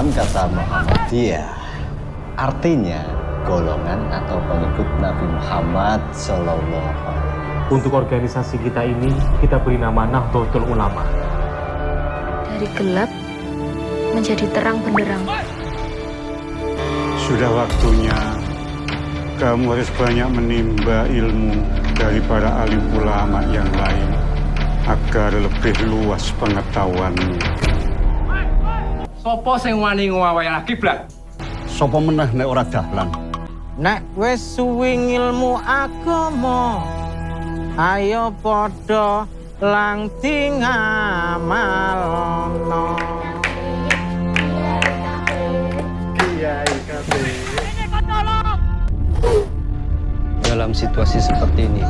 dalam kata Muhammadiyah artinya golongan atau pengikut Nabi Muhammad Shallallahu Alaihi Untuk organisasi kita ini kita beri nama Nahdlatul Ulama. Dari gelap menjadi terang benderang. Sudah waktunya kamu harus banyak menimba ilmu dari para alim ulama yang lain agar lebih luas pengetahuanmu. Sopo sing wani ngawai anak kiblat? Sopo meneh nek ora dahlan? Nek wis suwi ngilmu agama, ayo podo lang tingamalono. Dalam situasi seperti ini,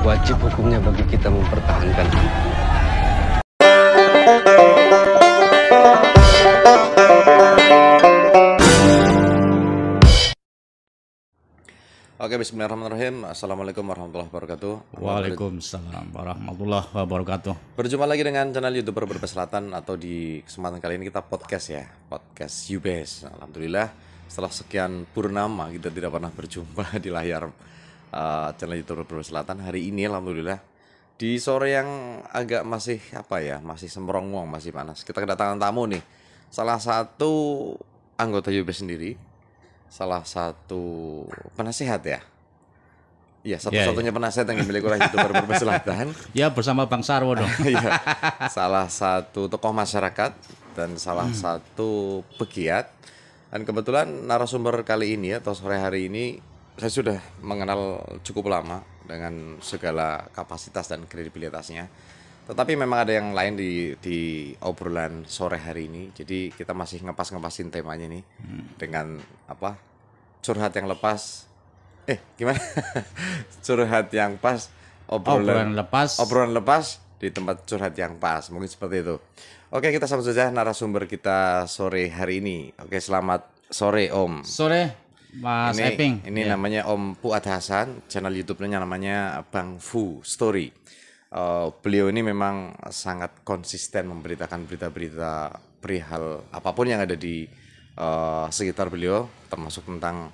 wajib hukumnya bagi kita mempertahankan Oke, bismillahirrahmanirrahim. Assalamualaikum warahmatullahi wabarakatuh. Waalaikumsalam warahmatullahi wabarakatuh. Berjumpa lagi dengan channel YouTuber Berbes Selatan atau di kesempatan kali ini kita podcast ya, podcast Ubes. Alhamdulillah setelah sekian purnama kita tidak pernah berjumpa di layar uh, channel YouTuber Berbes Selatan. Hari ini alhamdulillah di sore yang agak masih apa ya, masih semrongong, masih panas. Kita kedatangan tamu nih. Salah satu anggota Ubes sendiri salah satu penasehat ya. Iya, iya, iya. satu-satunya ya, ya. penasehat yang dimiliki oleh youtuber Brebes Selatan. Ya, bersama Bang Sarwo dong. Iya. salah satu tokoh masyarakat dan salah hmm. satu pegiat. Dan kebetulan narasumber kali ini atau sore hari ini saya sudah mengenal cukup lama dengan segala kapasitas dan kredibilitasnya. Tetapi memang ada yang lain di di obrolan sore hari ini. Jadi kita masih ngepas-ngepasin temanya nih hmm. dengan apa? curhat yang lepas. Eh, gimana? curhat yang pas, obrolan, obrolan lepas. Obrolan lepas di tempat curhat yang pas. Mungkin seperti itu. Oke, kita sambut saja narasumber kita sore hari ini. Oke, selamat sore Om. Sore Mas ini, Ini yeah. namanya Om Puat Hasan, channel YouTube-nya namanya Bang Fu Story. Eh, beliau ini memang sangat konsisten memberitakan berita-berita perihal apapun yang ada di uh, sekitar beliau termasuk tentang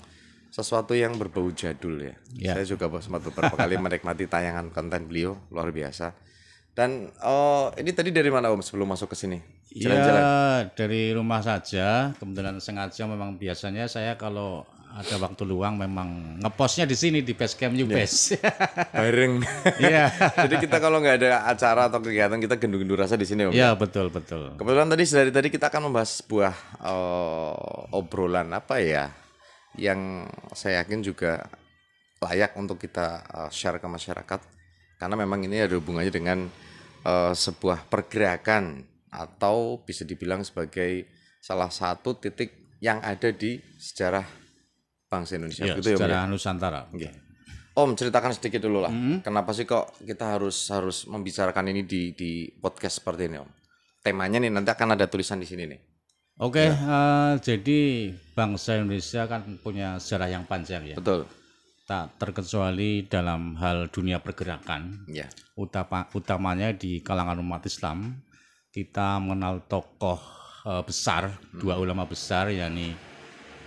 sesuatu yang berbau jadul ya. ya. Saya juga sempat beberapa kali menikmati tayangan konten beliau luar biasa. Dan uh, ini tadi dari mana Om sebelum masuk ke sini? Ya, Jalan-jalan. dari rumah saja. Kebetulan sengaja memang biasanya saya kalau ada waktu luang memang ngepostnya di sini di Basecamp Base. Yeah. Iya. Bareng. Iya. Jadi kita kalau nggak ada acara atau kegiatan kita gendung-gendung rasa di sini. Iya yeah, betul betul. Kebetulan tadi dari tadi kita akan membahas sebuah uh, obrolan apa ya yang saya yakin juga layak untuk kita uh, share ke masyarakat karena memang ini ada hubungannya dengan uh, sebuah pergerakan atau bisa dibilang sebagai salah satu titik yang ada di sejarah bangsa Indonesia iya, ya, gitu ya sejarah ya? Nusantara Ya. Om ceritakan sedikit dulu lah hmm. kenapa sih kok kita harus harus membicarakan ini di di podcast seperti ini Om temanya nih nanti akan ada tulisan di sini nih oke ya. uh, jadi bangsa Indonesia kan punya sejarah yang panjang ya betul tak terkecuali dalam hal dunia pergerakan ya. utama utamanya di kalangan umat Islam kita mengenal tokoh eh, besar dua mm-hmm. ulama besar yakni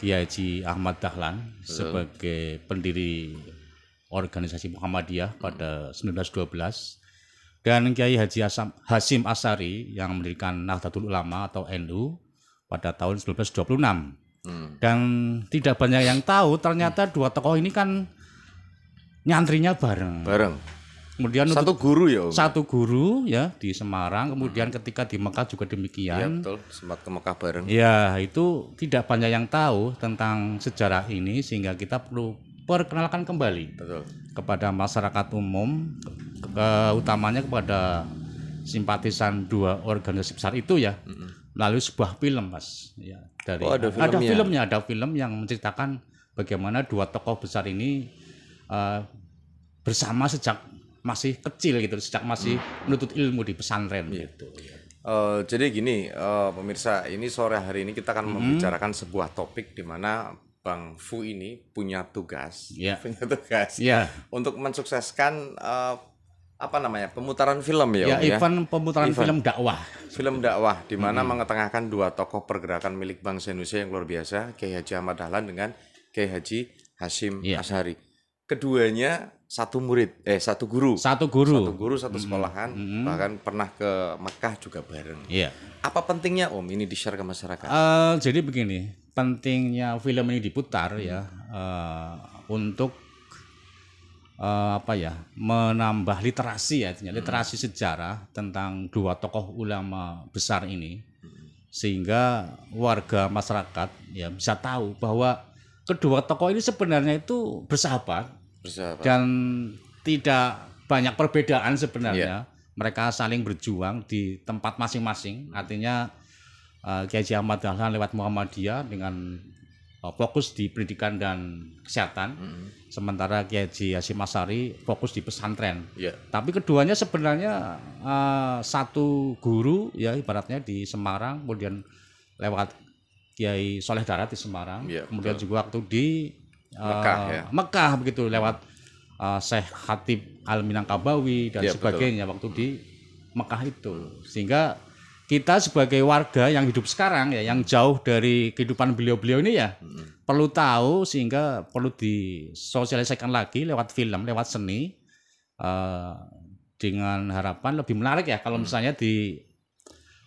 Kiai Haji Ahmad Dahlan sebagai pendiri organisasi Muhammadiyah hmm. pada 1912 dan Kiai Haji Asam, Hasim Asari yang mendirikan Nahdlatul Ulama atau NU pada tahun 1926. Hmm. Dan tidak banyak yang tahu ternyata hmm. dua tokoh ini kan nyantrinya bareng. Bareng. Kemudian satu untuk, guru ya. Om. Ya? Satu guru ya di Semarang, kemudian hmm. ketika di Mekah juga demikian. Iya betul, sempat ke Mekah bareng. Ya, itu tidak banyak yang tahu tentang sejarah ini sehingga kita perlu perkenalkan kembali betul. kepada masyarakat umum, ke, ke utamanya kepada simpatisan dua organisasi besar itu ya. Hmm. Lalu sebuah film, Mas, ya dari oh, ada, filmnya. ada filmnya, ada film yang menceritakan bagaimana dua tokoh besar ini uh, bersama sejak masih kecil gitu sejak masih hmm. menuntut ilmu di pesantren gitu. Uh, jadi gini uh, pemirsa, ini sore hari ini kita akan mm-hmm. membicarakan sebuah topik di mana Bang Fu ini punya tugas, yeah. punya tugas yeah. untuk mensukseskan uh, apa namanya pemutaran film ya, ya, ya. event pemutaran event. film dakwah film dakwah di mana hmm. mengetengahkan dua tokoh pergerakan milik bangsa Indonesia yang luar biasa Kiai Haji Ahmad Dahlan dengan Kiai Haji Hasim yeah. Asari keduanya satu murid eh satu guru satu guru satu guru satu mm-hmm. sekolahan mm -hmm. bahkan pernah ke Mekah juga bareng Iya. apa pentingnya om ini di share ke masyarakat uh, jadi begini pentingnya film ini diputar hmm. ya uh, untuk uh, apa ya menambah literasi ya artinya mm-hmm. literasi sejarah tentang dua tokoh ulama besar ini mm-hmm. sehingga warga masyarakat ya bisa tahu bahwa kedua tokoh ini sebenarnya itu bersahabat bersahabat. dan tidak banyak perbedaan sebenarnya. Yeah. Mereka saling berjuang di tempat masing-masing. Artinya uh, Kiai Ahmad Dahlan lewat Muhammadiyah dengan uh, fokus di pendidikan dan kesehatan, mm -hmm. sementara Kiai Hasyim Asari fokus di pesantren. Yeah. Tapi keduanya sebenarnya uh, satu guru ya ibaratnya di Semarang, kemudian lewat Kiai Soleh Darat di Semarang, yeah, kemudian betul. juga waktu di Mekah eh, ya. Mekah begitu lewat uh, eh, Syekh Hatib Al Minangkabawi dan ya, sebagainya betul. waktu di Mekah itu. Sehingga kita sebagai warga yang hidup sekarang ya yang jauh dari kehidupan beliau-beliau ini ya hmm. perlu tahu sehingga perlu disosialisasikan lagi lewat film, lewat seni uh, dengan harapan lebih menarik ya kalau mm. misalnya di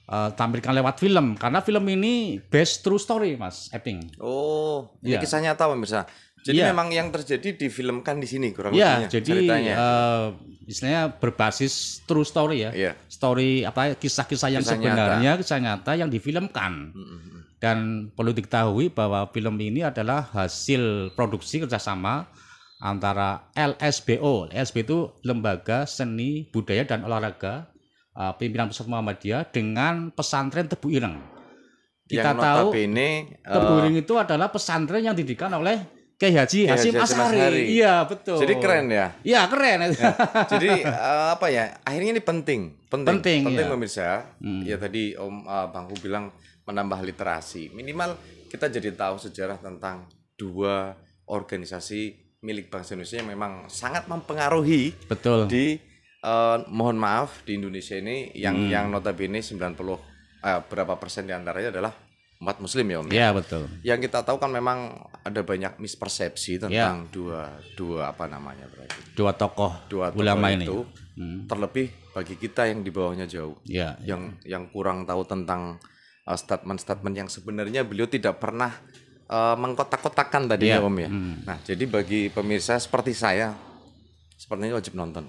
uh, tampilkan lewat film karena film ini best true story Mas Epping. Oh, ini ya. kisah nyata pemirsa. Jadi yeah. memang yang terjadi difilmkan di sini kurang iya, lebihnya. Ya, jadi ceritanya. Uh, istilahnya berbasis true story ya. yeah. Story apa kisah-kisah yang kisah sebenarnya, nyata. kisah nyata yang difilmkan. Hmm. Dan perlu diketahui bahwa film ini adalah hasil produksi kerjasama antara LSBO. LSB itu Lembaga Seni Budaya dan Olahraga uh, Pimpinan Pusat Muhammadiyah dengan Pesantren Tebu Ireng. Kita yang tahu Tebu eh, Ireng itu adalah pesantren yang didirikan oleh Kiai Haji Haji Asari. Iya, betul. Jadi keren ya. Iya, keren. Ya. Jadi uh, apa ya? Akhirnya ini penting, penting, penting, penting ya. pemirsa. Hmm. Ya tadi Om uh, eh, Bangku bilang menambah literasi. Minimal kita jadi tahu sejarah tentang dua organisasi milik bangsa Indonesia yang memang sangat mempengaruhi betul di uh, mohon maaf di Indonesia ini yang hmm. yang notabene 90 uh, berapa persen diantaranya adalah umat muslim ya Om. Iya, ya betul. Yang kita tahu kan memang ada banyak mispersepsi iya. tentang ya. dua dua apa namanya berarti. Dua tokoh dua tokoh ulama itu, ini. Hmm. Terlebih bagi kita yang di bawahnya jauh. Ya, yang ya. yang kurang tahu tentang statement uh, statement-statement yang sebenarnya beliau tidak pernah uh, mengkotak-kotakan tadi ya, ya Om ya. Hmm. Nah, jadi bagi pemirsa seperti saya sepertinya wajib nonton.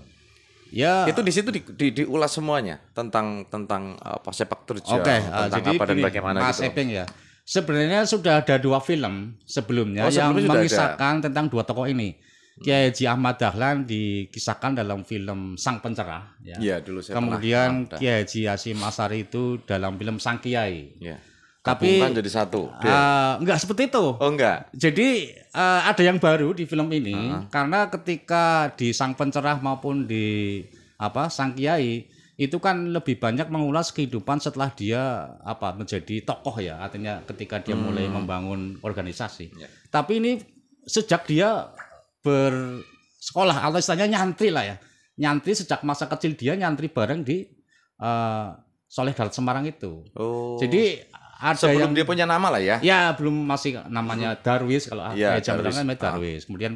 Ya. Itu di situ di, di, diulas semuanya tentang tentang apa sepak terjang, okay. Ah, tentang jadi apa dan bagaimana Mas gitu. Eping ya. Sebenarnya sudah ada dua film sebelumnya oh, yang mengisahkan ada. tentang dua tokoh ini. Kiai Haji Ahmad Dahlan dikisahkan dalam film Sang Pencerah ya. Iya ya dulu saya Kemudian Kiai Haji Asim Asari itu dalam film Sang Kiai. Ya tapi kan jadi satu. Uh, enggak seperti itu. Oh enggak. Jadi uh, ada yang baru di film ini uh -huh. karena ketika di sang pencerah maupun di apa sang kiai itu kan lebih banyak mengulas kehidupan setelah dia apa menjadi tokoh ya artinya ketika dia hmm. mulai membangun organisasi. Yeah. Tapi ini sejak dia bersekolah atau istilahnya nyantri lah ya. Nyantri sejak masa kecil dia nyantri bareng di uh, Soleh Darat Semarang itu. Oh. Jadi ada sebelum yang, dia punya nama lah ya. Ya, belum masih namanya Darwis kalau ya, Meja ya, Darwis. namanya ah. Darwis. Ah. Kemudian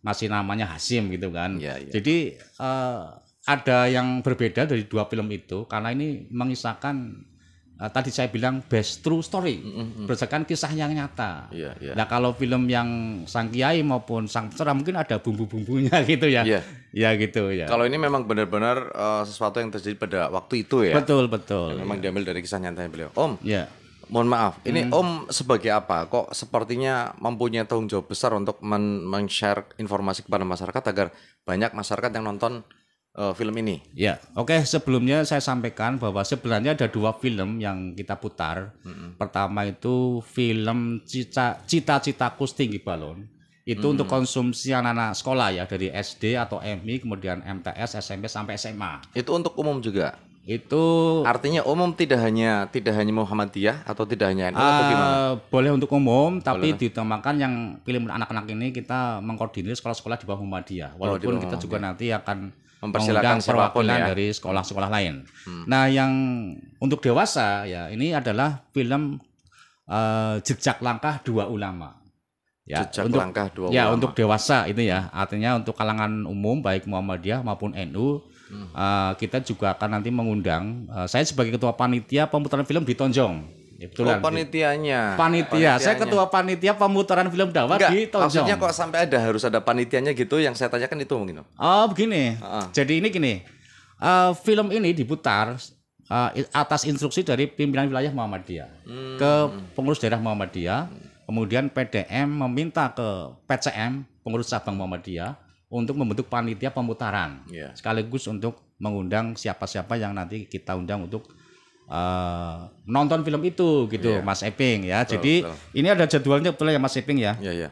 masih namanya Hasim gitu kan. Ya, ya. Jadi uh, ada yang berbeda dari dua film itu karena ini mengisahkan uh, tadi saya bilang best true story mm-hmm. berdasarkan kisah yang nyata. Ya, ya. Nah kalau film yang sang kiai maupun sang peserta mungkin ada bumbu-bumbunya gitu ya. ya. Ya gitu ya. Kalau ini memang benar-benar uh, sesuatu yang terjadi pada waktu itu ya. Betul betul. Ya, memang ya. diambil dari kisah nyatanya beliau. Om. Ya. Mohon maaf, ini hmm. Om sebagai apa? Kok sepertinya mempunyai tanggung jawab besar untuk men- share informasi kepada masyarakat agar banyak masyarakat yang nonton uh, film ini. Ya, oke. Okay. Sebelumnya saya sampaikan bahwa sebenarnya ada dua film yang kita putar. Hmm. Pertama itu film Cita Cita-citaku Setinggi Balon. Itu hmm untuk konsumsi anak-anak sekolah ya dari SD atau MI kemudian MTS, SMP sampai SMA. Itu untuk umum juga itu artinya umum tidak hanya tidak hanya Muhammadiyah atau tidak hanya NU uh, atau ah, gimana? Boleh untuk umum, tapi diutamakan yang pilih anak-anak ini kita mengkoordinir sekolah-sekolah di bawah Muhammadiyah. Oh, Walaupun oh, kita juga nanti akan mempersilahkan ya. perwakilan ya. dari sekolah-sekolah lain. Hmm. Nah, yang untuk dewasa ya ini adalah film uh, Jejak Langkah Dua Ulama ya Jejak untuk langkah dua ya untuk dewasa itu ya artinya untuk kalangan umum baik Muhammadiyah maupun NU hmm. uh, kita juga akan nanti mengundang uh, saya sebagai ketua panitia pemutaran film di Tonjong Kebetulan. Ya, oh, panitianya. Panitia. Saya ketua panitia pemutaran film Dawa Enggak, di Tonjong. Maksudnya kok sampai ada harus ada panitianya gitu yang saya tanyakan itu mungkin. Oh, begini. Uh -uh. Jadi ini gini. Uh, film ini diputar uh, atas instruksi dari pimpinan wilayah Muhammadiyah hmm. ke pengurus daerah Muhammadiyah. Hmm Kemudian PDM meminta ke PCM, pengurus cabang Muhammadiyah, untuk membentuk panitia pemutaran. Yeah. Sekaligus untuk mengundang siapa-siapa yang nanti kita undang untuk uh, nonton film itu gitu yeah. Mas Eping ya. Betul, jadi betul. ini ada jadwalnya betul ya Mas Eping ya. yeah, Yeah.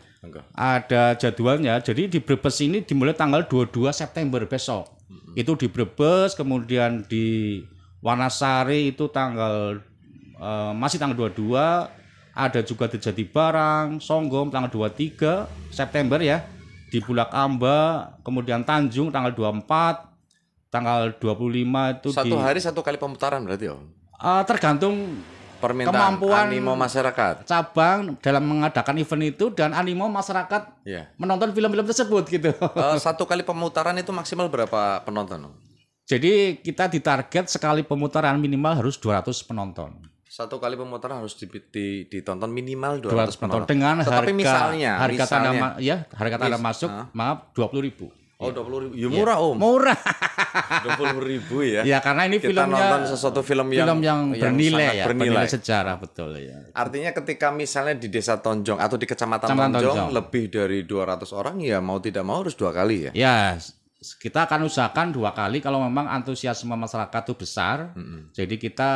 Ada jadwalnya. Jadi di Brebes ini dimulai tanggal 22 September besok. Mm -hmm. Itu di Brebes kemudian di Wanasari itu tanggal uh, masih tanggal 22 ada juga di barang, Songgom tanggal 23 September ya, di Bulak Amba, kemudian Tanjung tanggal 24, tanggal 25 itu satu di, hari satu kali pemutaran berarti Om. Ya? Uh, eh, tergantung permintaan kemampuan animo masyarakat cabang dalam mengadakan event itu dan animo masyarakat yeah. menonton film-film tersebut gitu. Uh, satu kali pemutaran itu maksimal berapa penonton? Jadi kita ditarget sekali pemutaran minimal harus 200 penonton satu kali pemutaran harus di, di, ditonton minimal dua ratus penonton. Dengan Tetapi harga, misalnya, harga misalnya, tanda ya harga tanda masuk maaf maaf puluh ribu. Oh dua puluh ribu, ya, iya. murah om. Murah. Dua puluh ribu ya. Ya karena ini kita filmnya, nonton sesuatu film yang, film yang bernilai yang ya, bernilai. bernilai sejarah betul ya. Artinya ketika misalnya di desa Tonjong atau di kecamatan Tonjong, Tonjong lebih dari dua ratus orang ya mau tidak mau harus dua kali ya. Ya kita akan usahakan dua kali kalau memang antusiasme masyarakat itu besar. Mm -hmm. Jadi kita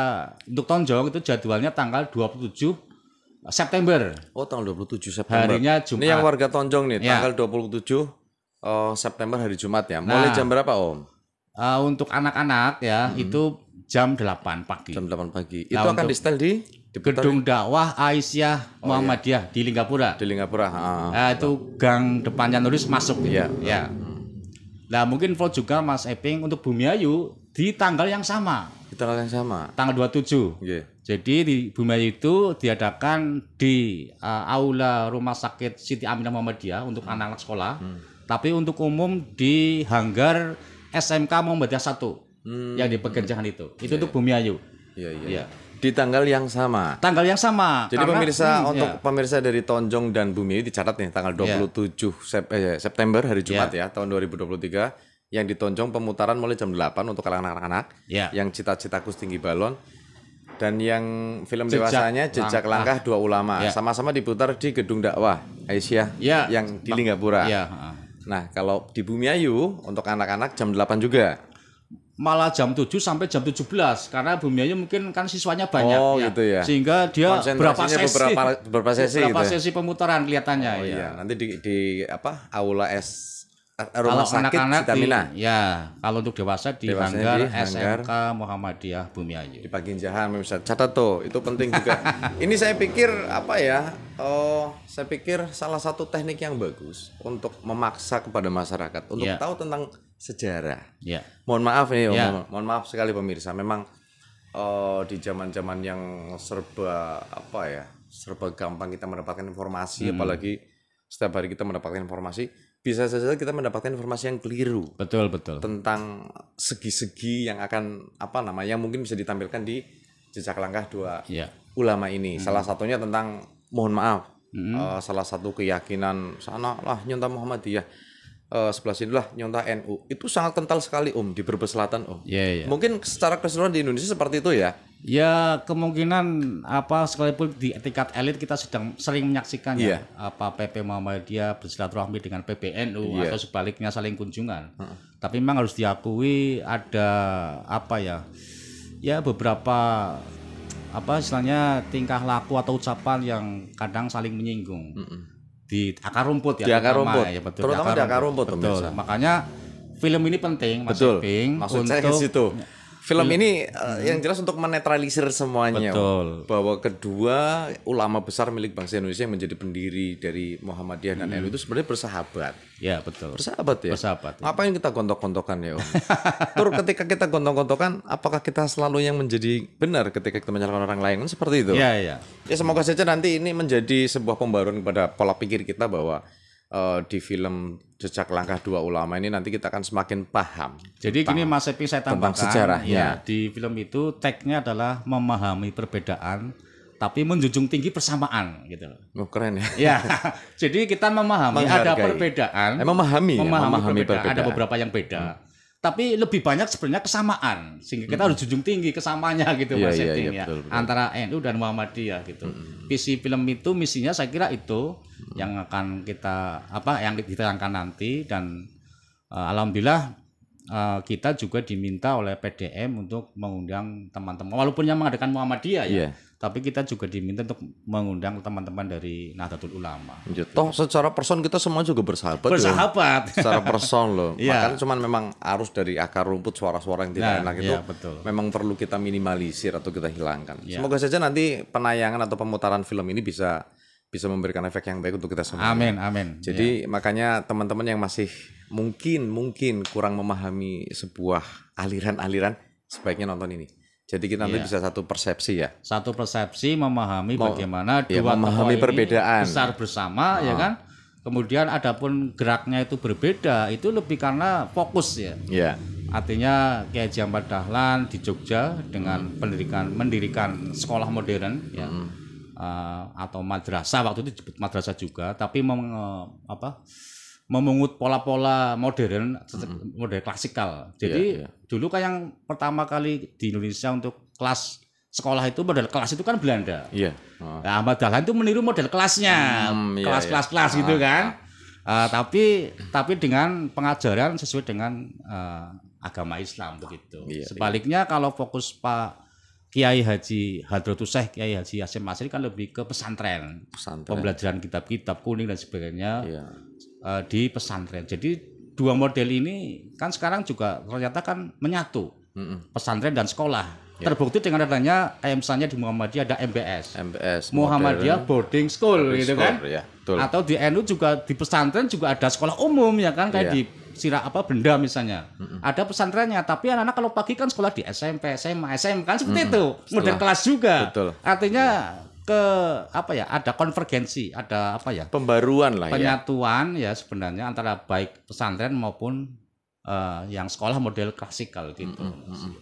untuk tonjong itu jadwalnya tanggal 27 September. Oh, tanggal 27 September. Harinya Jumat. Ini yang warga Tonjong nih, ya. tanggal 27 uh, eh, September hari Jumat ya. Mulai nah, jam berapa, Om? Uh, untuk anak-anak ya, -hmm. itu jam 8 pagi. Jam 8 pagi. Nah, itu akan di setel di Gedung Dakwah Aisyah oh, Muhammadiyah iya. di Lingapura. Di Lingapura, ah, Nah, itu gang depannya nulis masuk Iya. Ya. ya. Nah, mungkin vote juga Mas Eping untuk Bumi Ayu di tanggal yang sama. Di tanggal yang sama. Tanggal 27. Yeah. Jadi di Bumi Ayu itu diadakan di uh, aula Rumah Sakit Siti Aminah Muhammadiyah untuk anak hmm. anak-anak sekolah. Hmm. Tapi untuk umum di hanggar SMK Muhammadiyah 1 hmm. yang di pekerjaan hmm. itu. Itu yeah, untuk yeah. Bumi Ayu. Iya, yeah, iya. Yeah. Yeah di tanggal yang sama. Tanggal yang sama. Jadi karena, pemirsa hmm, untuk ya. pemirsa dari Tonjong dan Bumi dicatat nih tanggal 27 ya. yeah. Eh, September hari ya. Jumat yeah. ya tahun 2023 yang di Tonjong pemutaran mulai jam 8 untuk kalangan anak-anak yeah. yang cita-citaku setinggi balon dan yang film jejak dewasanya jejak langkah, langkah dua ulama sama ya. sama-sama diputar di gedung dakwah Aisyah ya. yang di Linggapura. Ya. Nah kalau di Bumi Ayu untuk anak-anak jam 8 juga malah jam 7 sampai jam 17 karena Bu mungkin kan siswanya banyak oh, ya. gitu ya. Sehingga dia berapa sesi beberapa, beberapa sesi berapa gitu. Ya? sesi pemutaran kelihatannya oh, ya. Iya. Nanti di, di apa aula S rumah kalau sakit anak -anak Di, ya, kalau untuk dewasa di Banggar SMK Muhammadiyah Bumiayu. Di jahan, bisa catat tuh, itu penting juga. Ini saya pikir apa ya? Oh, saya pikir salah satu teknik yang bagus untuk memaksa kepada masyarakat untuk ya. tahu tentang sejarah. Ya. Mohon maaf nih, ya. mohon, mohon maaf sekali pemirsa. Memang uh, di zaman-zaman yang serba apa ya, serba gampang kita mendapatkan informasi, hmm. apalagi setiap hari kita mendapatkan informasi, bisa saja kita mendapatkan informasi yang keliru. Betul, betul. Tentang segi-segi yang akan apa namanya yang mungkin bisa ditampilkan di jejak langkah dua ya. ulama ini. Hmm. Salah satunya tentang mohon maaf, mm. uh, salah satu keyakinan sana lah nyonta Muhammadiyah uh, sebelah sini lah nyontah NU itu sangat kental sekali om di Brebes Selatan om. Yeah, yeah. Mungkin secara keseluruhan di Indonesia seperti itu ya. Ya kemungkinan apa sekalipun di tingkat elit kita sedang sering menyaksikan yeah. ya iya. apa PP Muhammadiyah bersilaturahmi dengan PBNU yeah. atau sebaliknya saling kunjungan. Uh -uh. Tapi memang harus diakui ada apa ya ya beberapa apa istilahnya tingkah laku atau ucapan yang kadang saling menyinggung. Uh -uh di akar rumput ya. Di akar rumput. Ya, betul. Terutama di akar rumput, betul. Makanya film ini penting Mas betul. Iping Maksud untuk saya ke film ini uh, yang jelas untuk menetralisir semuanya Betul. bahwa kedua ulama besar milik bangsa Indonesia yang menjadi pendiri dari Muhammadiyah dan hmm. NU itu sebenarnya bersahabat. Ya betul. Bersahabat ya. Bersahabat. Ya. Apa yang kita gontok-gontokan ya Om? Tur ketika kita gontok-gontokan, apakah kita selalu yang menjadi benar ketika kita menyalahkan orang lain? Kan seperti itu. Ya ya. Ya semoga saja nanti ini menjadi sebuah pembaruan kepada pola pikir kita bahwa uh, di film jejak langkah dua ulama ini nanti kita akan semakin paham. Jadi tentang, gini Mas Epi saya tambahkan tentang sejarahnya. Ya, di film itu tagnya adalah memahami perbedaan tapi menjunjung tinggi persamaan gitu loh. Oh, keren ya. Ya. jadi kita memahami Menghargai. ada perbedaan. memahami, memahami, ya, memahami perbedaan. perbedaan. Ada beberapa yang beda. Hmm tapi lebih banyak sebenarnya kesamaan sehingga kita hmm. harus junjung tinggi kesamanya gitu yeah, mas yeah, iya, iya, yeah, ya betul, betul. antara NU dan Muhammadiyah gitu hmm. visi film itu misinya saya kira itu hmm. yang akan kita apa yang diterangkan nanti dan uh, alhamdulillah Eh, kita juga diminta oleh PDM untuk mengundang teman-teman walaupun yang mengadakan Muhammadiyah ya yeah. tapi kita juga diminta untuk mengundang teman-teman dari Nahdlatul Ulama. Ya, gitu. secara person kita semua juga bersahabat. Bersahabat. Loh. Secara person loh. yeah. Makanya cuman memang arus dari akar rumput suara-suara yang tidak nah, enak iya, itu yeah, betul. memang perlu kita minimalisir atau kita hilangkan. Yeah. Semoga saja nanti penayangan atau pemutaran film ini bisa bisa memberikan efek yang baik untuk kita semua. Amin, amin. Jadi yeah. makanya teman-teman yang masih mungkin mungkin kurang memahami sebuah aliran-aliran sebaiknya nonton ini. Jadi kita nanti yeah. bisa satu persepsi ya. Satu persepsi memahami Mau, bagaimana ya, dua memahami tokoh perbedaan. ini besar bersama oh. ya ah. kan. Kemudian adapun geraknya itu berbeda itu lebih karena fokus ya. Iya. Yeah. Artinya Kiai Jambat Dahlan di Jogja dengan hmm. pendidikan mendirikan sekolah modern ya. Uh, atau madrasah waktu itu disebut madrasah juga tapi meng, uh, apa memungut pola-pola modern mm-hmm. model klasikal. Iya, Jadi yeah, yeah. dulu kan yang pertama kali di Indonesia untuk kelas sekolah itu model kelas itu kan Belanda. Iya. Yeah. Oh. Nah, Ahmad Dahlan itu meniru model kelasnya, mm, kelas-kelas iya, yeah, kelas, yeah. Iya. Gitu ah, gitu kan. Ah. Uh, tapi tapi dengan pengajaran sesuai dengan uh, agama Islam begitu. Yeah, Sebaliknya yeah. kalau fokus Pak Kiai Haji Hadrotus Syekh Kiai Haji Hasyim Masri kan lebih ke pesantren, pesantren. pembelajaran kitab-kitab kuning dan sebagainya. Yeah uh, di pesantren. Jadi dua model ini kan sekarang juga ternyata kan menyatu mm pesantren dan sekolah. Yeah. Terbukti dengan adanya AMSA-nya di Muhammadiyah ada MBS. MBS Muhammadiyah Boarding School, boarding gitu kan. Ya, betul. Atau di NU juga di pesantren juga ada sekolah umum ya kan kayak yeah. di sira apa benda misalnya. Mm-mm. Ada pesantrennya, tapi anak-anak kalau pagi kan sekolah di SMP, SMA, SMK kan seperti Mm-mm. itu. Model kelas juga. Betul. Artinya ke apa ya ada konvergensi ada apa ya pembaruan lah ya. penyatuan ya, ya sebenarnya antara baik pesantren maupun uh, yang sekolah model klasikal gitu mm -hmm.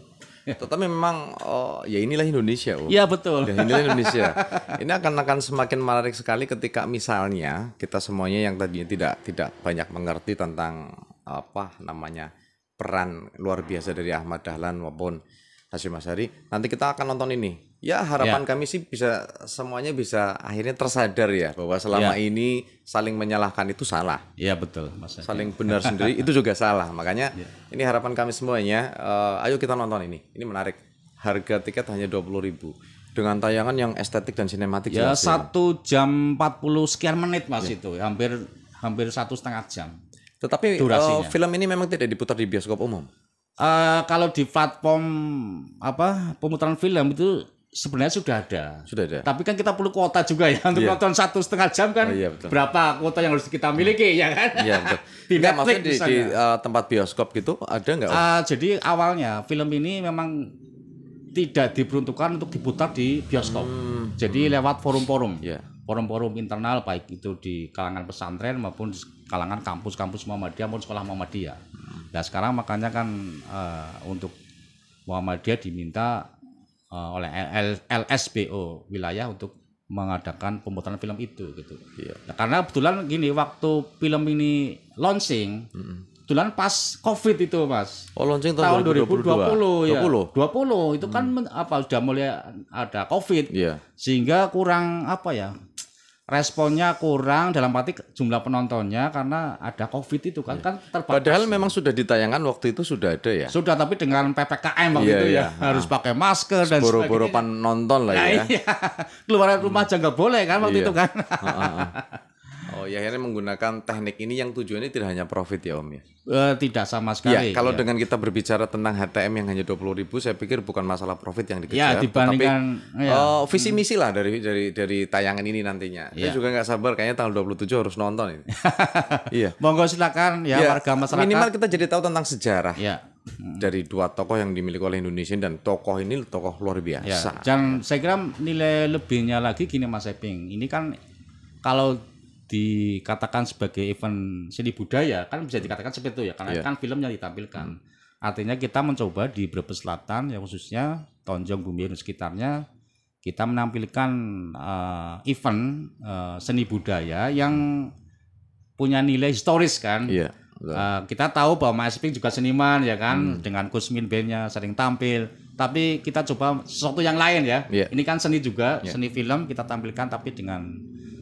Tetapi memang oh, ya inilah Indonesia. Oh. Ya betul. Ya, inilah Indonesia. Ini akan akan semakin menarik sekali ketika misalnya kita semuanya yang tadinya tidak tidak banyak mengerti tentang apa namanya peran luar biasa dari Ahmad Dahlan maupun Hasyim Asari. Nanti kita akan nonton ini Ya harapan ya. kami sih bisa semuanya bisa akhirnya tersadar ya bahwa selama ya. ini saling menyalahkan itu salah. Iya betul mas. Saling benar sendiri itu juga salah. Makanya ya. ini harapan kami semuanya. Uh, ayo kita nonton ini. Ini menarik. Harga tiket hanya dua puluh ribu dengan tayangan yang estetik dan sinematik. Ya, ya. satu jam 40 sekian menit mas ya. itu hampir hampir satu setengah jam. Tetapi Uh, film ini memang tidak diputar di bioskop umum. Uh, kalau di platform apa pemutaran film itu sebenarnya sudah ada. Sudah ada. Tapi kan kita perlu kuota juga ya untuk yeah. nonton satu setengah jam kan. Oh, iya, betul. Berapa kuota yang harus kita iya. miliki ya kan? Iya betul. di di, di uh, eh, tempat bioskop gitu ada nggak? Uh, eh, jadi awalnya film ini memang tidak diperuntukkan untuk diputar di bioskop. Hmm. Jadi hmm. lewat forum-forum. Yeah. Forum-forum internal baik itu di kalangan pesantren maupun di kalangan kampus-kampus Muhammadiyah maupun sekolah Muhammadiyah. Hmm. Nah sekarang makanya kan uh, untuk Muhammadiyah diminta uh, oleh LSBO wilayah untuk mengadakan pemutaran film itu gitu. Iya. Nah, karena kebetulan gini waktu film ini launching, mm -hmm. kebetulan pas COVID itu mas. Oh launching tahun, tahun 2020, 2020 ya. 20. 20 itu kan mm. kan apa sudah mulai ada COVID, yeah. sehingga kurang apa ya responnya kurang dalam arti jumlah penontonnya karena ada covid itu kan iya. kan terbatas. Padahal memang sudah ditayangkan waktu itu sudah ada ya. Sudah tapi dengan ppkm waktu iya, itu ya, nah. harus ah. pakai masker dan boro-boro nonton lah nah, ya. Iya. Keluar rumah hmm. aja nggak boleh kan waktu itu kan. Ah, ah, Oh ya akhirnya menggunakan teknik ini yang tujuannya tidak hanya profit ya Om ya? Uh, tidak sama sekali. Ya, kalau ya. dengan kita berbicara tentang HTM yang hanya 20 ribu saya pikir bukan masalah profit yang dikejar. Ya dibandingkan. Tapi, ya. Uh, visi hmm. misi lah dari dari dari tayangan ini nantinya. Ya. Saya juga nggak sabar kayaknya tanggal 27 harus nonton ini. iya. Monggo silakan ya, ya warga masyarakat. Minimal kita jadi tahu tentang sejarah. Ya dari dua tokoh yang dimiliki oleh Indonesia dan tokoh ini tokoh luar ya. biasa. Ya, dan saya kira nilai lebihnya lagi gini Mas Eping. Ini kan kalau dikatakan sebagai event seni budaya kan bisa dikatakan seperti itu ya karena yeah. kan film yang ditampilkan. Hmm. Artinya kita mencoba di Brebes Selatan yang khususnya Tonjong Bumi dan sekitarnya kita menampilkan uh, event uh, seni budaya yang punya nilai historis kan. Yeah. Iya, eh, uh, kita tahu bahwa Mas Pink juga seniman ya kan hmm. dengan Kusmin bandnya sering tampil tapi kita coba sesuatu yang lain ya yeah. ini kan seni juga yeah. seni film kita tampilkan tapi dengan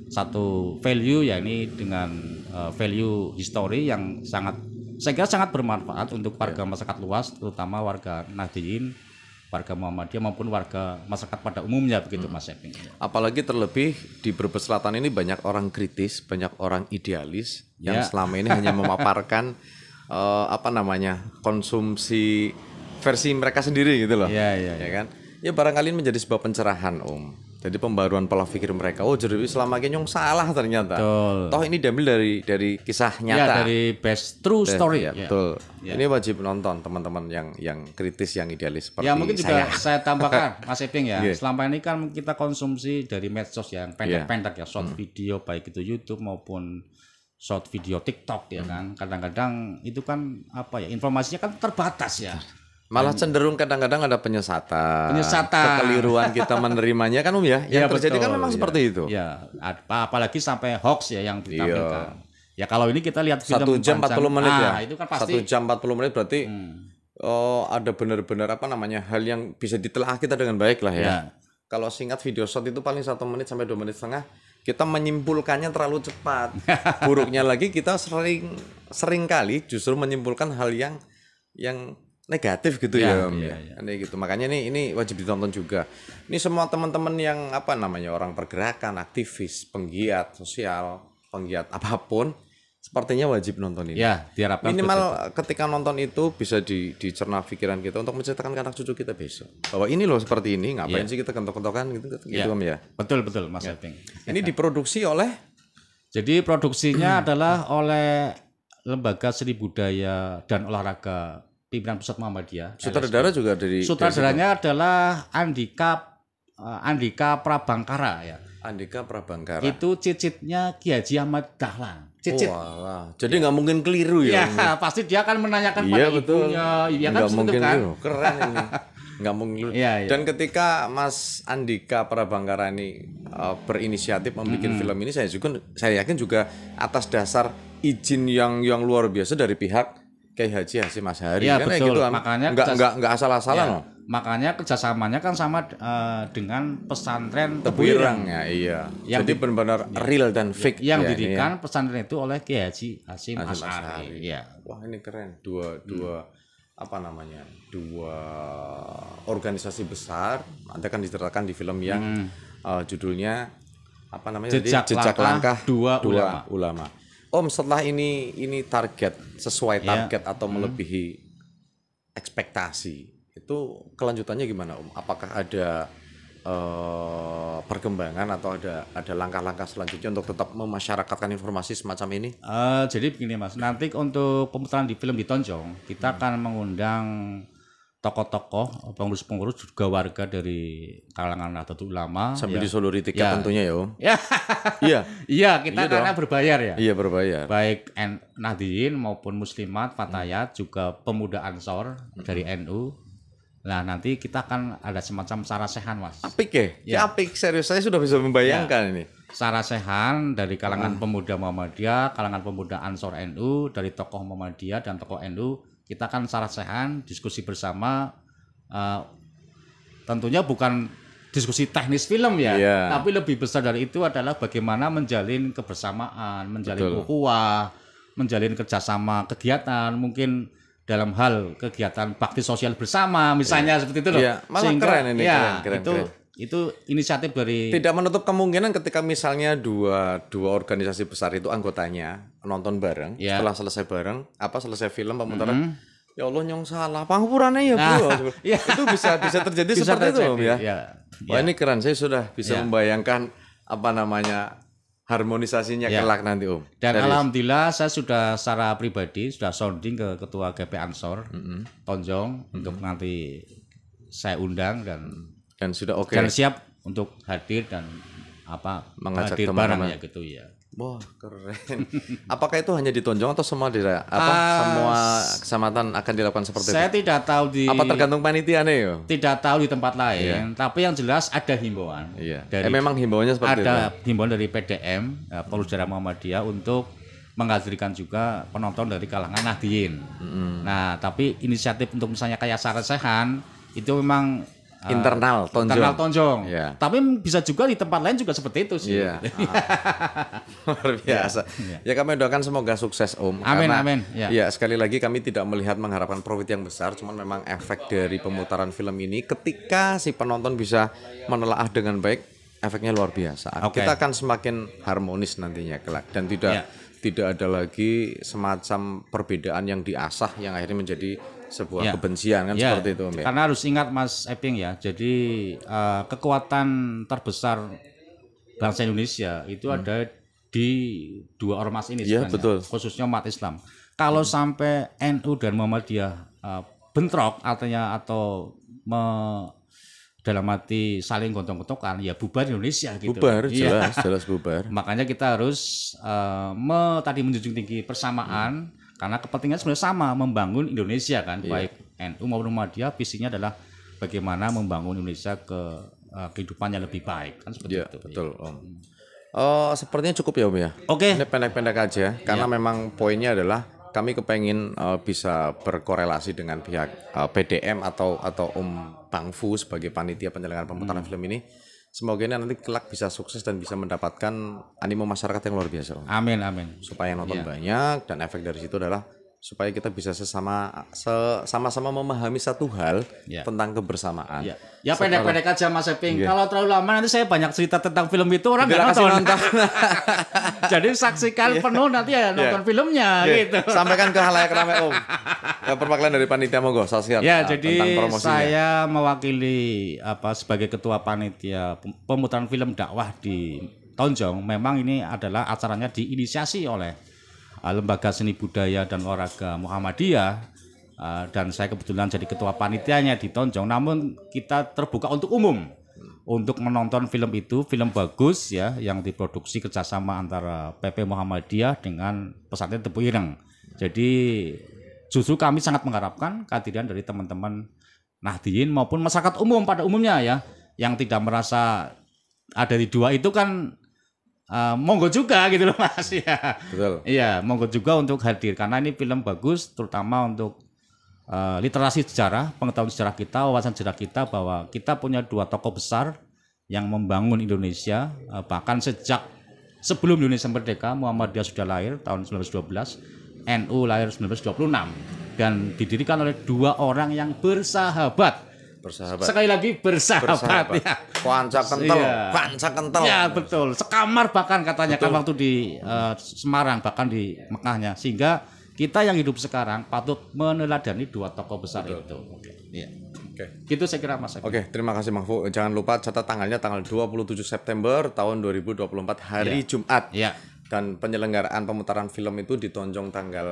satu value ya ini dengan uh, value history yang sangat saya kira sangat bermanfaat untuk iya. warga masyarakat luas terutama warga Nahdiyin warga Muhammadiyah maupun warga masyarakat pada umumnya begitu hmm. Mas Epping. Apalagi terlebih di Brebes Selatan ini banyak orang kritis, banyak orang idealis yang ya. selama ini hanya memaparkan uh, apa namanya? konsumsi versi mereka sendiri gitu loh. Iya, iya. Ya, ya kan? Ya barangkali menjadi sebuah pencerahan, Om. Jadi pembaruan pola pikir mereka. Oh, jadi Islam Kenyong salah ternyata. Betul. Toh ini diambil dari dari kisah ya, nyata. Ya, dari best true story. Iya, ya, betul. Ya. Ini wajib nonton teman-teman yang yang kritis, yang idealis seperti Ya, mungkin juga saya, saya tambahkan Mas Eping ya. Yeah. Selama ini kan kita konsumsi dari medsos yang pendek-pendek iya. ya, short hmm. video baik itu YouTube maupun short video TikTok ya hmm. kan. Kadang-kadang itu kan apa ya, informasinya kan terbatas ya. Malah cenderung kadang-kadang ada penyesatan. Penyesatan. Kekeliruan kita menerimanya kan Um ya. Yang ya, terjadi kan betul, kan memang ya. seperti itu. Ya, apalagi sampai hoax ya yang iya. ditampilkan. Ya kalau ini kita lihat satu jam empat puluh menit ah, ya. itu kan pasti satu jam 40 menit berarti hmm. oh ada benar-benar apa namanya hal yang bisa ditelaah kita dengan baik lah ya. ya. Kalau singkat video shot itu paling satu menit sampai dua menit setengah kita menyimpulkannya terlalu cepat. Buruknya lagi kita sering sering kali justru menyimpulkan hal yang yang negatif gitu iya, ya, iya, ya, ya. ya. gitu. Makanya nih ini wajib ditonton juga. Ini semua teman-teman yang apa namanya orang pergerakan, aktivis, penggiat sosial, penggiat apapun sepertinya wajib nonton ini. Ya, diharapkan minimal betul. ketika nonton itu bisa di, dicerna pikiran kita untuk menceritakan ke anak cucu kita besok bahwa ini loh seperti ini ngapain ya. sih kita kentok-kentokan gitu gitu, iya. gitu om ya. Betul betul Mas ya. Ini diproduksi oleh jadi produksinya adalah oleh Lembaga Seni Budaya dan Olahraga pimpinan pusat Muhammadiyah. Nah, Sutradara juga dari Sutradaranya dari adalah Andika eh, Andika Prabangkara ya. Andika Prabangkara. Itu cicitnya Ki Haji Ahmad Dahlan. Cicit. Oh, Jadi nggak ya. mungkin keliru ya. Iya, ya, pasti dia akan menanyakan ya, pada betul. ibunya. Iya kan mungkin kan. Keliru. Keren ini. nggak mungkin Ya, ya. Dan ketika Mas Andika Prabangkara ini uh, berinisiatif membuat mm -hmm. film ini saya juga saya yakin juga atas dasar izin yang yang luar biasa dari pihak kayak Haji Hasim hari ya, kan betul. gitu kan. makanya nggak nggak nggak asal-asalan ya, loh makanya kerjasamanya kan sama uh, dengan pesantren Tebuirang ya iya yang jadi benar-benar ya, real dan fake iya, yang ya, didirikan ya. pesantren itu oleh Kiai Haji Hasim, Mas Ashari ya wah ini keren dua hmm. dua hmm. apa namanya dua organisasi besar nanti akan diterapkan di film yang hmm. uh, judulnya apa namanya jejak, jadi, jejak langkah, langkah dua, dua ulama, ulama Om setelah ini ini target sesuai iya. target yeah. atau hmm. melebihi hmm. ekspektasi itu kelanjutannya gimana Om? Apakah ada uh, perkembangan atau ada ada langkah-langkah selanjutnya untuk tetap memasyarakatkan informasi semacam ini? Uh, jadi begini Mas, nanti untuk pemutaran di film di Tonjong kita hmm. akan mengundang tokoh-tokoh eh, pengurus-pengurus juga warga dari kalangan atau Ulama sambil ya. Solo Ritika ya. tentunya ya Om. Ya. iya. Iya, kita iya karena dong. berbayar ya. Iya, berbayar. Baik Nahdien maupun Muslimat, Fatayat hmm. juga pemuda Ansor hmm. dari NU. Nah, nanti kita akan ada semacam sarasehan, Mas. Apik ya? ya? Apik, serius saya sudah bisa membayangkan ya. ini. Sarasehan dari kalangan hmm. pemuda Muhammadiyah, kalangan pemuda Ansor NU, dari tokoh Muhammadiyah dan tokoh NU kita kan sarasehan, diskusi bersama. Uh, tentunya bukan diskusi teknis film ya, iya. tapi lebih besar dari itu adalah bagaimana menjalin kebersamaan, menjalin Betul. menjalin kerjasama kegiatan, mungkin dalam hal kegiatan bakti sosial bersama, misalnya iya. seperti itu loh. iya. Malah Sehingga, keren ini, ya, keren, keren, itu keren itu inisiatif dari tidak menutup kemungkinan ketika misalnya dua dua organisasi besar itu anggotanya nonton bareng yeah. setelah selesai bareng apa selesai film pemutaran mm -hmm ya Allah nyong salah pangpurannya ya nah, bro gitu. iya. itu bisa bisa terjadi bisa seperti terjadi, itu ya. ya wah iya. ini keren saya sudah bisa ya. membayangkan apa namanya harmonisasinya ya. kelak nanti om dan Dari. alhamdulillah saya sudah secara pribadi sudah sounding ke ketua GP Ansor mm -hmm. Tonjong mm -hmm. untuk nanti saya undang dan dan sudah oke okay. dan siap untuk hadir dan apa mengajak hadir teman ya gitu ya wah wow, keren apakah itu hanya di atau semua di apa uh, semua kesamatan akan dilakukan seperti saya itu saya tidak tahu di apa tergantung panitia nih yo tidak tahu di tempat lain yeah. tapi yang jelas ada himbauan yeah. eh, memang himbauannya seperti ada itu. himbauan dari PDM ya, eh, Poludara Muhammadiyah untuk menghadirkan juga penonton dari kalangan Nahdien. Mm. Nah, tapi inisiatif untuk misalnya kayak Sarasehan itu memang uh, internal tonjong. Internal tonjong. Yeah. Tapi bisa juga di tempat lain juga seperti itu sih. Yeah. Iya. Luar biasa. Yeah. Ya kami doakan semoga sukses Om. Amin Karena, amin. Yeah. Ya iya, sekali lagi kami tidak melihat mengharapkan profit yang besar, cuman memang efek dari pemutaran film ini ketika si penonton bisa menelaah dengan baik efeknya luar biasa. Okay. Kita akan semakin harmonis nantinya kelak dan tidak yeah tidak ada lagi semacam perbedaan yang diasah yang akhirnya menjadi sebuah ya. kebencian kan ya. seperti itu. Om, Karena harus ingat Mas Eping ya, jadi uh, kekuatan terbesar bangsa Indonesia itu hmm. ada di dua ormas ini ya, betul. khususnya umat Islam. Kalau hmm. sampai NU dan Muhammadiyah uh, bentrok artinya atau me dalam arti saling gontong-gontokan ya bubar Indonesia gitu. Bubar, iya. jelas, ya. jelas bubar. Makanya kita harus uh, me, tadi menjunjung tinggi persamaan hmm. karena kepentingan sebenarnya sama membangun Indonesia kan, yeah. baik NU maupun Muhammadiyah visinya adalah bagaimana membangun Indonesia ke uh, eh, kehidupannya lebih baik kan seperti yeah, itu. betul, ya. Om. Oh, sepertinya cukup ya Om ya. Oke. Okay. Ini pendek-pendek aja karena iya. memang poinnya adalah kami kepengen uh, bisa berkorelasi dengan pihak uh, eh, PDM atau atau Om Bangfu sebagai panitia penyelenggara pemutaran hmm. film ini. Semoga ini nanti kelak bisa sukses dan bisa mendapatkan animo masyarakat yang luar biasa. Amin amin. Supaya nonton ya. banyak dan efek dari situ adalah supaya kita bisa sesama sama-sama memahami satu hal ya. tentang kebersamaan. Ya, ya pendek-pendek aja Mas Eping. Ya. Kalau terlalu lama nanti saya banyak cerita tentang film itu orang nggak nonton. nonton. Jadi saksikan ya. penuh nanti ya iya. nonton ya. filmnya ya. gitu. Sampaikan ke halayak ramai Om. Ya, perwakilan dari panitia monggo saksikan. Ya, nah, jadi ya. saya mewakili apa sebagai ketua panitia pemutaran film dakwah di Tonjong. Memang ini adalah acaranya diinisiasi oleh Ah, Lembaga Seni Budaya dan Olahraga Muhammadiyah ah, dan saya kebetulan jadi ketua panitianya di Tonjong. Namun kita terbuka untuk umum untuk menonton film itu, film bagus ya yang diproduksi kerjasama antara PP Muhammadiyah dengan pesantren Tebu Ireng. Jadi justru kami sangat mengharapkan kehadiran dari teman-teman Nahdiin maupun masyarakat umum pada umumnya ya yang tidak merasa ada di dua itu kan uh, monggo juga gitu loh Mas ya. Betul. Iya, monggo juga untuk hadir karena ini film bagus terutama untuk uh, literasi sejarah, pengetahuan sejarah kita, wawasan sejarah kita bahwa kita punya dua tokoh besar yang membangun Indonesia uh, bahkan sejak sebelum Indonesia merdeka Muhammadiyah sudah lahir tahun 1912, NU lahir 1926 dan didirikan oleh dua orang yang bersahabat bersahabat. Sekali lagi bersahabat, bersahabat. ya. Kanca kental, iya. kanca kental. Ya betul. Sekamar bahkan katanya kan betul. kan waktu di uh, Semarang bahkan di Mekahnya sehingga kita yang hidup sekarang patut meneladani dua tokoh besar betul. itu. Oke. Iya. Oke. Okay. Gitu saya kira Mas. Oke, okay, terima kasih Mahfu. Jangan lupa catat tanggalnya tanggal 27 September tahun 2024 hari ya. Jumat. Ya dan penyelenggaraan pemutaran film itu ditonjong tanggal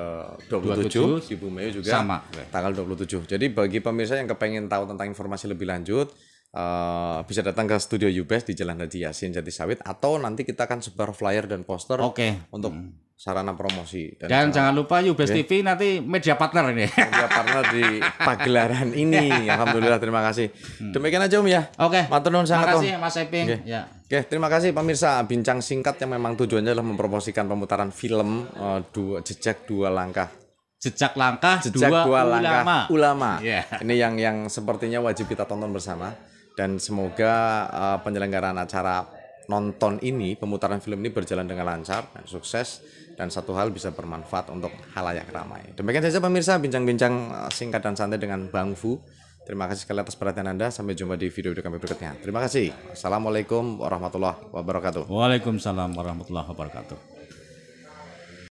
27, 27 di Bumeyu juga sama tanggal 27. Jadi bagi pemirsa yang kepengen tahu tentang informasi lebih lanjut uh, bisa datang ke studio Ubes di Jalan Haji Yasin Jati Sawit atau nanti kita akan sebar flyer dan poster okay. untuk hmm sarana promosi dan, dan jangan lupa Ubes ya. TV nanti media partner ini media partner di pagelaran ini iya. alhamdulillah terima kasih hmm. demikian aja Om ya oke okay. matur nuwun sangat terima kasih Mas Eping okay. ya Oke, okay, terima kasih pemirsa bincang singkat yang memang tujuannya adalah mempromosikan pemutaran film uh, dua jejak dua langkah jejak langkah jejak dua, dua ulama. ulama. Yeah. Ini yang yang sepertinya wajib kita tonton bersama dan semoga uh, penyelenggaraan acara nonton ini pemutaran film ini berjalan dengan lancar dan sukses dan satu hal bisa bermanfaat untuk halayak ramai. Demikian saja pemirsa bincang-bincang eh, singkat dan santai dengan Bang Fu. Terima kasih sekali atas perhatian Anda. Sampai jumpa di video-video kami berikutnya. Terima kasih. Assalamualaikum warahmatullahi wabarakatuh. Waalaikumsalam warahmatullahi wabarakatuh.